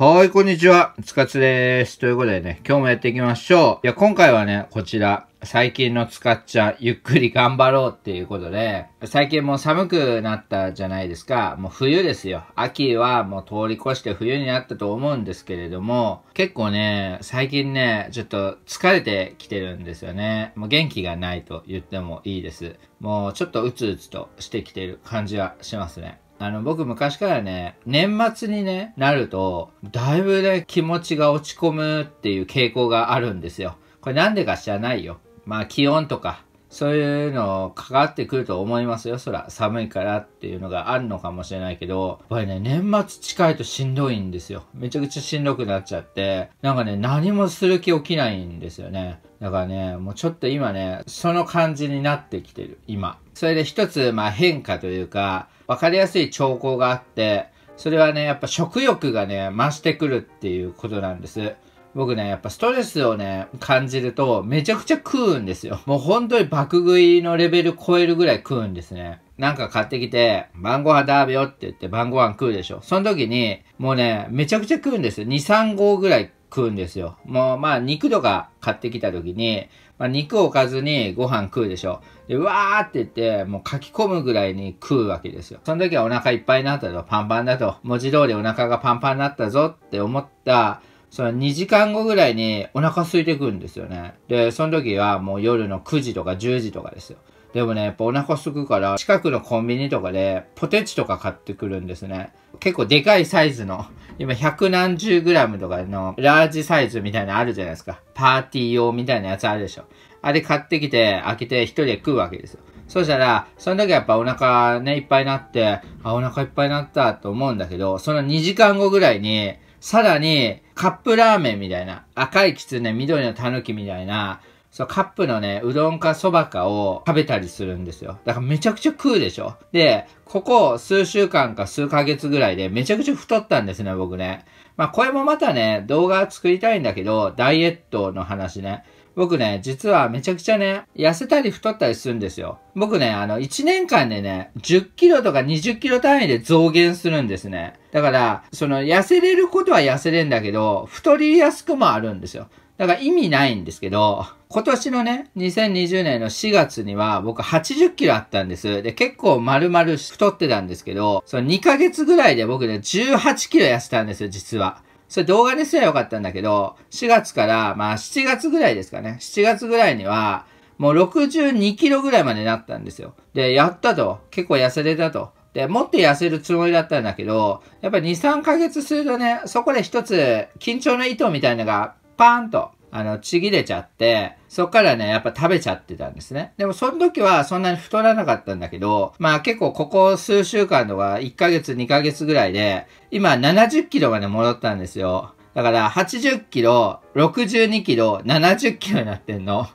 はい、こんにちは。つかつです。ということでね、今日もやっていきましょう。いや、今回はね、こちら、最近のつかっちゃん、ゆっくり頑張ろうっていうことで、最近もう寒くなったじゃないですか。もう冬ですよ。秋はもう通り越して冬になったと思うんですけれども、結構ね、最近ね、ちょっと疲れてきてるんですよね。もう元気がないと言ってもいいです。もうちょっとうつうつとしてきてる感じはしますね。あの、僕昔からね、年末にね、なると、だいぶね、気持ちが落ち込むっていう傾向があるんですよ。これなんでか知らないよ。まあ気温とか、そういうのかかってくると思いますよ。そら、寒いからっていうのがあるのかもしれないけど、やっぱりね、年末近いとしんどいんですよ。めちゃくちゃしんどくなっちゃって、なんかね、何もする気起きないんですよね。だからね、もうちょっと今ね、その感じになってきてる、今。それで一つ、まあ変化というか、分かりやすい兆候があって、それはね、やっぱ食欲がね、増してくるっていうことなんです。僕ね、やっぱストレスをね、感じると、めちゃくちゃ食うんですよ。もう本当に爆食いのレベル超えるぐらい食うんですね。なんか買ってきて、晩ご飯食べよって言って晩ご飯食うでしょ。その時に、もうね、めちゃくちゃ食うんですよ。2、3合ぐらい食うんですよ。もう、まあ、肉とか買ってきた時に、まあ、肉置かずにご飯食うでしょ。で、わーって言って、もう書き込むぐらいに食うわけですよ。その時はお腹いっぱいになったと、パンパンだと、文字通りお腹がパンパンになったぞって思った、その2時間後ぐらいにお腹空いてくるんですよね。で、その時はもう夜の9時とか10時とかですよ。でもね、やっぱお腹空くから、近くのコンビニとかでポテチとか買ってくるんですね。結構でかいサイズの、今百何十グラムとかのラージサイズみたいなのあるじゃないですか。パーティー用みたいなやつあるでしょ。あれ買ってきて、開けて一人で食うわけですよ。そしたら、その時はやっぱお腹ね、いっぱいになって、あ、お腹いっぱいになったと思うんだけど、その2時間後ぐらいに、さらに、カップラーメンみたいな、赤いキツネ、緑のタヌキみたいな、そう、カップのね、うどんかそばかを食べたりするんですよ。だからめちゃくちゃ食うでしょ。で、ここ数週間か数ヶ月ぐらいでめちゃくちゃ太ったんですね、僕ね。まあ、これもまたね、動画作りたいんだけど、ダイエットの話ね。僕ね、実はめちゃくちゃね、痩せたり太ったりするんですよ。僕ね、あの、1年間でね、10キロとか20キロ単位で増減するんですね。だから、その、痩せれることは痩せれんだけど、太りやすくもあるんですよ。だから意味ないんですけど、今年のね、2020年の4月には僕80キロあったんです。で、結構丸々太ってたんですけど、その2ヶ月ぐらいで僕ね、18キロ痩せたんですよ、実は。それ動画にすればよかったんだけど、4月から、まあ7月ぐらいですかね。7月ぐらいには、もう62キロぐらいまでなったんですよ。で、やったと。結構痩せれたと。で、もっと痩せるつもりだったんだけど、やっぱり2、3ヶ月するとね、そこで一つ緊張の糸みたいなのがパーンと、あの、ちぎれちゃって、そっからね、やっぱ食べちゃってたんですね。でもその時はそんなに太らなかったんだけど、まあ結構ここ数週間とか1ヶ月2ヶ月ぐらいで、今70キロまで戻ったんですよ。だから80キロ、62キロ、70キロになってんの。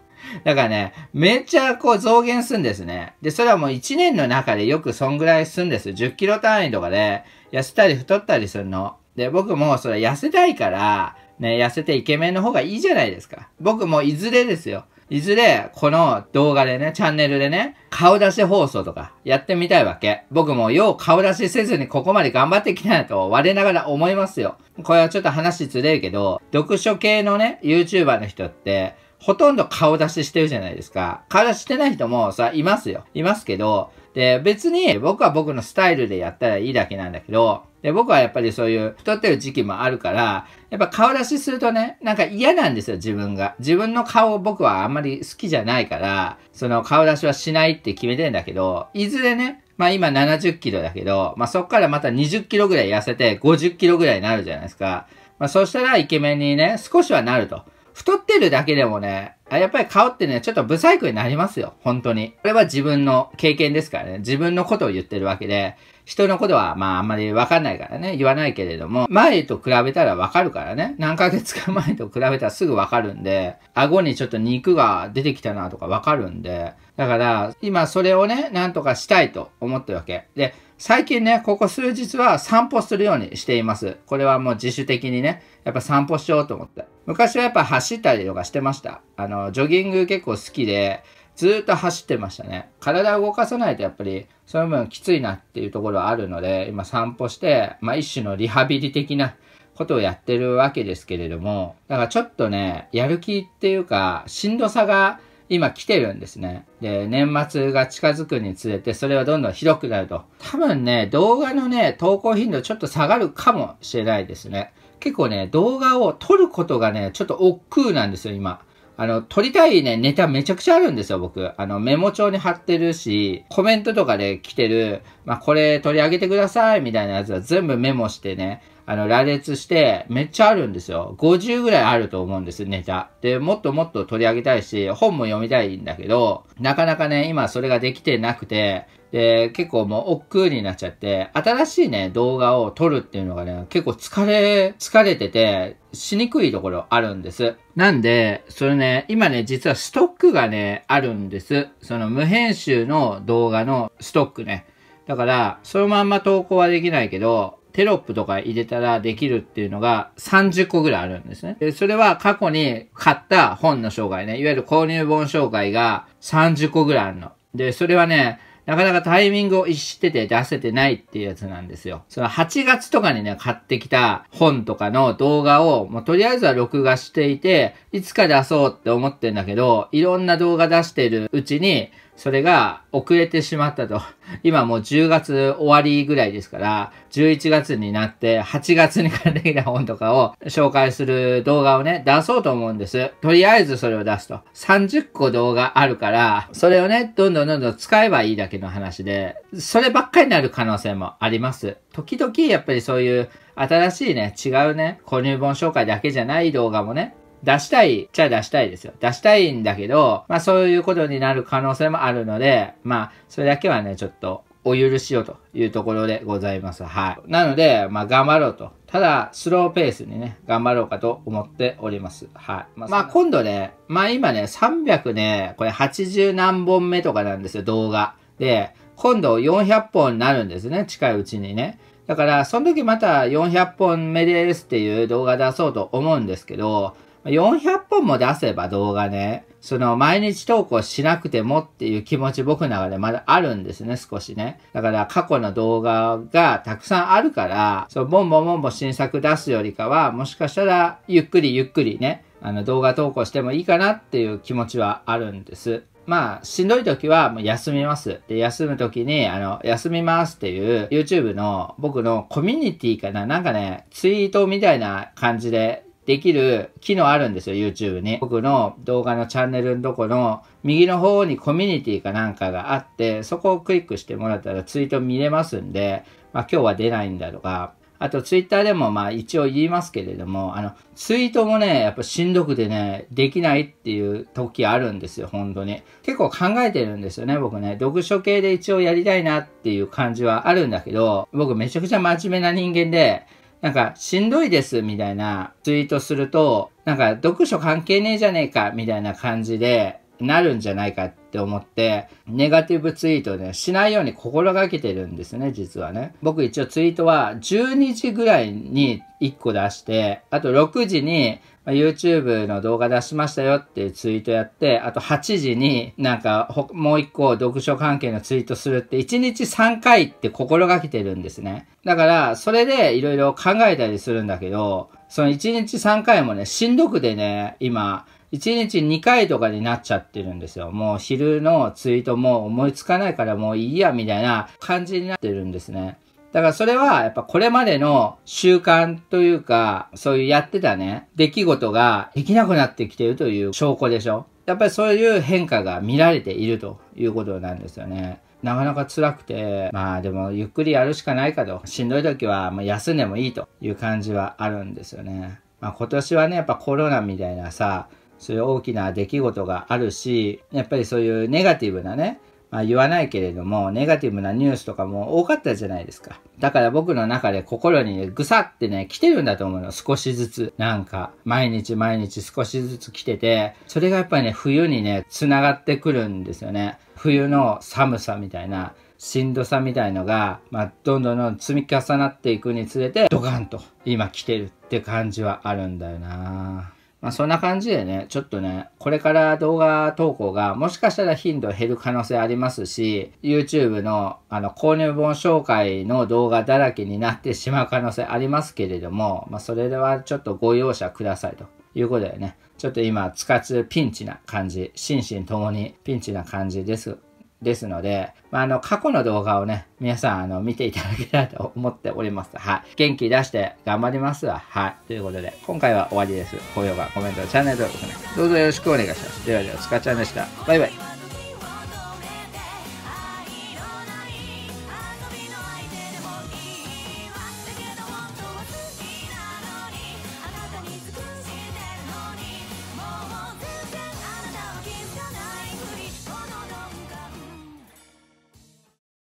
だからね、めっちゃこう増減するんですね。で、それはもう1年の中でよくそんぐらいするんです。10キロ単位とかで、痩せたり太ったりするの。で、僕もそれ痩せたいから、ね、痩せてイケメンの方がいいじゃないですか。僕もいずれですよ。いずれ、この動画でね、チャンネルでね、顔出し放送とかやってみたいわけ。僕もよう顔出しせずにここまで頑張ってきたなと我ながら思いますよ。これはちょっと話ずれるけど、読書系のね、YouTuber の人って、ほとんど顔出ししてるじゃないですか。顔出ししてない人もさ、いますよ。いますけど、で、別に僕は僕のスタイルでやったらいいだけなんだけど、で、僕はやっぱりそういう太ってる時期もあるから、やっぱ顔出しするとね、なんか嫌なんですよ、自分が。自分の顔を僕はあんまり好きじゃないから、その顔出しはしないって決めてんだけど、いずれね、まあ今70キロだけど、まあそっからまた20キロぐらい痩せて50キロぐらいになるじゃないですか。まあそしたらイケメンにね、少しはなると。太ってるだけでもね、やっぱり顔ってね、ちょっと不細工になりますよ。本当に。これは自分の経験ですからね。自分のことを言ってるわけで、人のことはまああんまりわかんないからね、言わないけれども、前と比べたらわかるからね。何ヶ月か前と比べたらすぐわかるんで、顎にちょっと肉が出てきたなとかわかるんで、だから、今それをね、なんとかしたいと思ってるわけ。で、最近ね、ここ数日は散歩するようにしています。これはもう自主的にね、やっぱ散歩しようと思って。昔はやっぱ走ったりとかしてました。あの、ジョギング結構好きで、ずっと走ってましたね。体を動かさないとやっぱり、その分きついなっていうところはあるので、今散歩して、まあ一種のリハビリ的なことをやってるわけですけれども、だからちょっとね、やる気っていうか、しんどさが今来てるんですね。で、年末が近づくにつれて、それはどんどんひどくなると。多分ね、動画のね、投稿頻度ちょっと下がるかもしれないですね。結構ね、動画を撮ることがね、ちょっと億劫なんですよ、今。あの、撮りたいね、ネタめちゃくちゃあるんですよ、僕。あの、メモ帳に貼ってるし、コメントとかで来てる、まあ、これ取り上げてください、みたいなやつは全部メモしてね、あの、羅列して、めっちゃあるんですよ。50ぐらいあると思うんです、ネタ。で、もっともっと取り上げたいし、本も読みたいんだけど、なかなかね、今それができてなくて、で、結構もう億劫になっちゃって、新しいね、動画を撮るっていうのがね、結構疲れ、疲れてて、しにくいところあるんです。なんで、それね、今ね、実はストックがね、あるんです。その無編集の動画のストックね。だから、そのまんま投稿はできないけど、テロップとか入れたらできるっていうのが30個ぐらいあるんですね。で、それは過去に買った本の紹介ね、いわゆる購入本紹介が30個ぐらいあるの。で、それはね、なかなかタイミングを逸してて出せてないっていうやつなんですよ。その8月とかにね、買ってきた本とかの動画を、もうとりあえずは録画していて、いつか出そうって思ってんだけど、いろんな動画出してるうちに、それが遅れてしまったと。今もう10月終わりぐらいですから、11月になって8月に買ってきた本とかを紹介する動画をね、出そうと思うんです。とりあえずそれを出すと。30個動画あるから、それをね、どんどんどんどん使えばいいだけの話で、そればっかりになる可能性もあります。時々やっぱりそういう新しいね、違うね、購入本紹介だけじゃない動画もね、出したいっちゃ出したいですよ。出したいんだけど、まあそういうことになる可能性もあるので、まあそれだけはね、ちょっとお許しをというところでございます。はい。なので、まあ頑張ろうと。ただ、スローペースにね、頑張ろうかと思っております。はい。まあ、まあ、今度ね、まあ今ね、300ね、これ80何本目とかなんですよ、動画。で、今度400本になるんですね、近いうちにね。だから、その時また400本目ですっていう動画出そうと思うんですけど、400本も出せば動画ね、その毎日投稿しなくてもっていう気持ち僕の中でまだあるんですね、少しね。だから過去の動画がたくさんあるから、そう、ボンボンボンボン新作出すよりかは、もしかしたらゆっくりゆっくりね、あの動画投稿してもいいかなっていう気持ちはあるんです。まあ、しんどい時はもう休みます。で、休む時に、あの、休みますっていう YouTube の僕のコミュニティかな、なんかね、ツイートみたいな感じでできる機能あるんですよ、YouTube に。僕の動画のチャンネルのとこの右の方にコミュニティかなんかがあって、そこをクリックしてもらったらツイート見れますんで、まあ今日は出ないんだとか、あとツイッターでもまあ一応言いますけれども、あの、ツイートもね、やっぱしんどくてね、できないっていう時あるんですよ、本当に。結構考えてるんですよね、僕ね。読書系で一応やりたいなっていう感じはあるんだけど、僕めちゃくちゃ真面目な人間で、なんか、しんどいですみたいなツイートすると、なんか、読書関係ねえじゃねえかみたいな感じで、なるんじゃないかって思って、ネガティブツイートね、しないように心がけてるんですね、実はね。僕一応ツイートは12時ぐらいに1個出して、あと6時にま YouTube の動画出しましたよっていうツイートやって、あと8時になんかもう一個読書関係のツイートするって1日3回って心がけてるんですね。だからそれで色々考えたりするんだけど、その1日3回もね、しんどくでね、今、1日2回とかになっちゃってるんですよ。もう昼のツイートも思いつかないからもういいやみたいな感じになってるんですね。だからそれはやっぱこれまでの習慣というか、そういうやってたね、出来事ができなくなってきてるという証拠でしょ。やっぱりそういう変化が見られているということなんですよね。なかなか辛くて、まあでもゆっくりやるしかないかと、しんどい時はもう休んでもいいという感じはあるんですよね。まあ今年はね、やっぱコロナみたいなさ、そういう大きな出来事があるし、やっぱりそういうネガティブなね、まあ、言わないけれども、ネガティブなニュースとかも多かったじゃないですか。だから僕の中で心にね、ぐさってね、来てるんだと思うの。少しずつ。なんか、毎日毎日少しずつ来てて、それがやっぱりね、冬にね、繋がってくるんですよね。冬の寒さみたいな、しんどさみたいのが、まあ、どんどんどん積み重なっていくにつれて、ドカンと今来てるって感じはあるんだよなまあ、そんな感じでね、ちょっとね、これから動画投稿がもしかしたら頻度減る可能性ありますし、YouTube のあの購入本紹介の動画だらけになってしまう可能性ありますけれども、まあ、それではちょっとご容赦くださいということでね、ちょっと今、つかつピンチな感じ、心身ともにピンチな感じですですので、まあ、あの、過去の動画をね、皆さん、あの、見ていただけたらと思っております。はい。元気出して頑張りますわ。はい。ということで、今回は終わりです。高評価、コメント、チャンネル登録ね。どうぞよろしくお願いします。ではでは、スカちゃんでした。バイバイ。